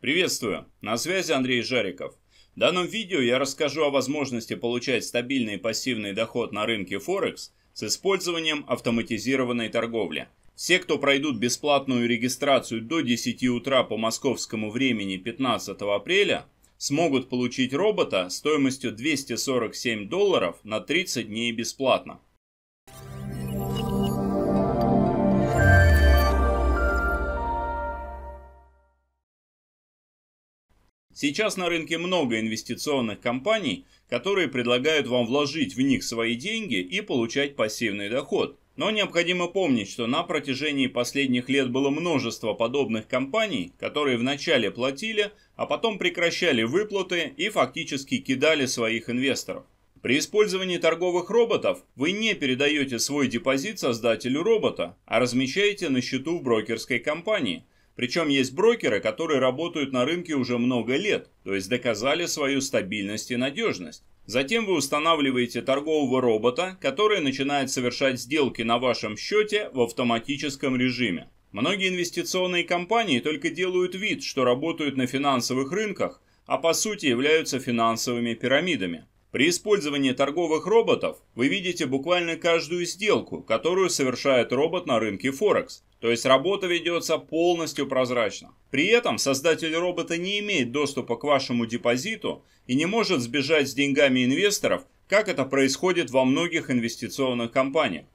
Приветствую! На связи Андрей Жариков. В данном видео я расскажу о возможности получать стабильный и пассивный доход на рынке Форекс с использованием автоматизированной торговли. Все, кто пройдут бесплатную регистрацию до 10 утра по московскому времени 15 апреля, смогут получить робота стоимостью 247 долларов на 30 дней бесплатно. Сейчас на рынке много инвестиционных компаний, которые предлагают вам вложить в них свои деньги и получать пассивный доход. Но необходимо помнить, что на протяжении последних лет было множество подобных компаний, которые вначале платили, а потом прекращали выплаты и фактически кидали своих инвесторов. При использовании торговых роботов вы не передаете свой депозит создателю робота, а размещаете на счету в брокерской компании – причем есть брокеры, которые работают на рынке уже много лет, то есть доказали свою стабильность и надежность. Затем вы устанавливаете торгового робота, который начинает совершать сделки на вашем счете в автоматическом режиме. Многие инвестиционные компании только делают вид, что работают на финансовых рынках, а по сути являются финансовыми пирамидами. При использовании торговых роботов вы видите буквально каждую сделку, которую совершает робот на рынке Форекс, то есть работа ведется полностью прозрачно. При этом создатель робота не имеет доступа к вашему депозиту и не может сбежать с деньгами инвесторов, как это происходит во многих инвестиционных компаниях.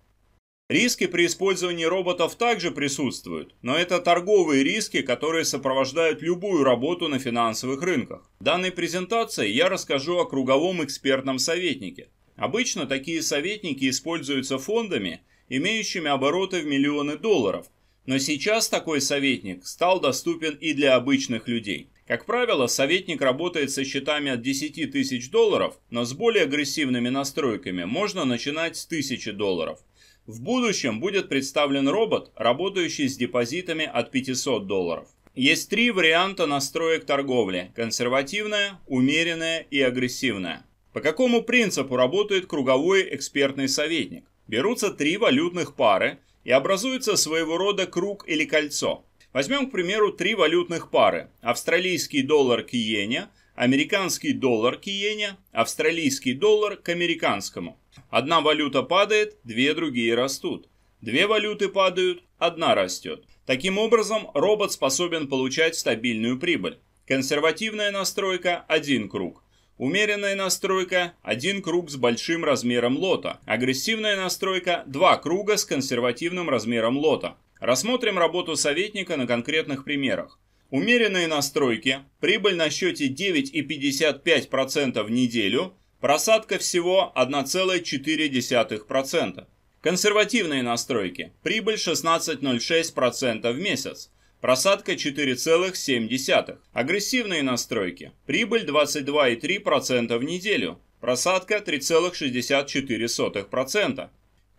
Риски при использовании роботов также присутствуют, но это торговые риски, которые сопровождают любую работу на финансовых рынках. В данной презентации я расскажу о круговом экспертном советнике. Обычно такие советники используются фондами, имеющими обороты в миллионы долларов, но сейчас такой советник стал доступен и для обычных людей. Как правило, советник работает со счетами от 10 тысяч долларов, но с более агрессивными настройками можно начинать с 1000 долларов. В будущем будет представлен робот, работающий с депозитами от 500 долларов. Есть три варианта настроек торговли – консервативная, умеренная и агрессивная. По какому принципу работает круговой экспертный советник? Берутся три валютных пары и образуется своего рода круг или кольцо. Возьмем, к примеру, три валютных пары – австралийский доллар к иене, американский доллар к иене, австралийский доллар к американскому. Одна валюта падает, две другие растут. Две валюты падают, одна растет. Таким образом, робот способен получать стабильную прибыль. Консервативная настройка – один круг. Умеренная настройка – один круг с большим размером лота. Агрессивная настройка – два круга с консервативным размером лота. Рассмотрим работу советника на конкретных примерах. Умеренные настройки, прибыль на счете 9,55% в неделю – Просадка всего 1,4%. Консервативные настройки. Прибыль 16,06% в месяц. Просадка 4,7. Агрессивные настройки. Прибыль 22,3% в неделю. Просадка 3,64%.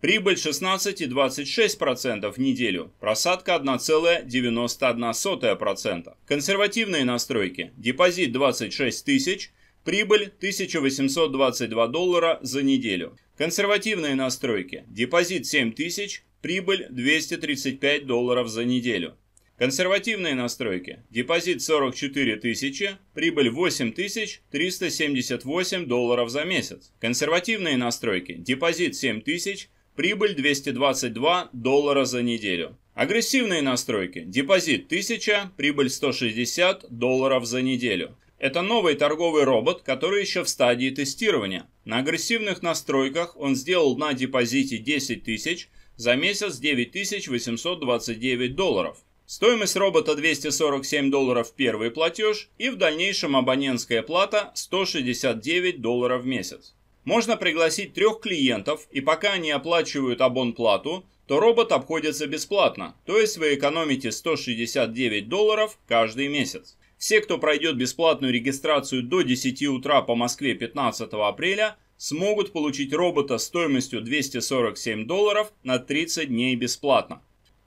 Прибыль 16,26% в неделю, просадка 1,91%. Консервативные настройки. Депозит 26 тысяч, Прибыль 1822 доллара за неделю. Консервативные настройки. Депозит 7000, прибыль 235 долларов за неделю. Консервативные настройки. Депозит 44 тысячи, прибыль 8378 долларов за месяц. Консервативные настройки. Депозит 7000, прибыль 222 доллара за неделю. Агрессивные настройки. Депозит 1000, прибыль 160 долларов за неделю. Это новый торговый робот, который еще в стадии тестирования. На агрессивных настройках он сделал на депозите 10 тысяч за месяц 9829 долларов. Стоимость робота 247 долларов первый платеж и в дальнейшем абонентская плата 169 долларов в месяц. Можно пригласить трех клиентов, и пока они оплачивают абонплату, то робот обходится бесплатно, то есть вы экономите 169 долларов каждый месяц. Все, кто пройдет бесплатную регистрацию до 10 утра по Москве 15 апреля, смогут получить робота стоимостью 247 долларов на 30 дней бесплатно.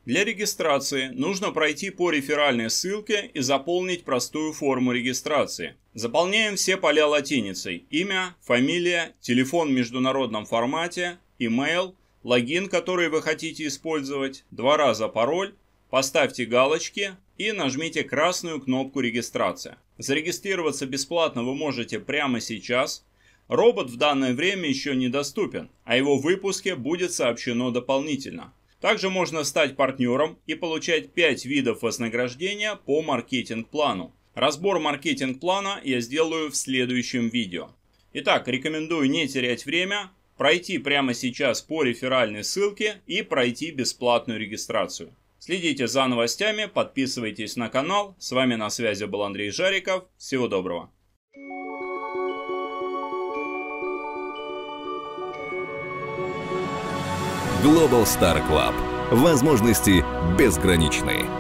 Для регистрации нужно пройти по реферальной ссылке и заполнить простую форму регистрации. Заполняем все поля латиницей – имя, фамилия, телефон в международном формате, email, логин, который вы хотите использовать, два раза пароль, поставьте галочки, и нажмите красную кнопку «Регистрация». Зарегистрироваться бесплатно вы можете прямо сейчас. Робот в данное время еще недоступен, а его выпуске будет сообщено дополнительно. Также можно стать партнером и получать 5 видов вознаграждения по маркетинг-плану. Разбор маркетинг-плана я сделаю в следующем видео. Итак, рекомендую не терять время, пройти прямо сейчас по реферальной ссылке и пройти бесплатную регистрацию. Следите за новостями, подписывайтесь на канал. С вами на связи был Андрей Жариков. Всего доброго. Global Star Club. Возможности безграничные.